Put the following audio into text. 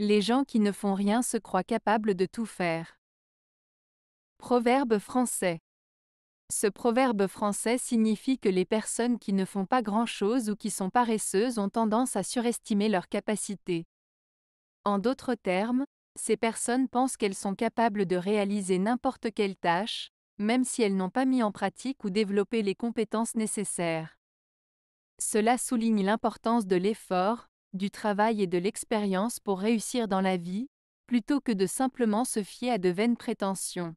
Les gens qui ne font rien se croient capables de tout faire. Proverbe français. Ce proverbe français signifie que les personnes qui ne font pas grand-chose ou qui sont paresseuses ont tendance à surestimer leurs capacités. En d'autres termes, ces personnes pensent qu'elles sont capables de réaliser n'importe quelle tâche, même si elles n'ont pas mis en pratique ou développé les compétences nécessaires. Cela souligne l'importance de l'effort, du travail et de l'expérience pour réussir dans la vie, plutôt que de simplement se fier à de vaines prétentions.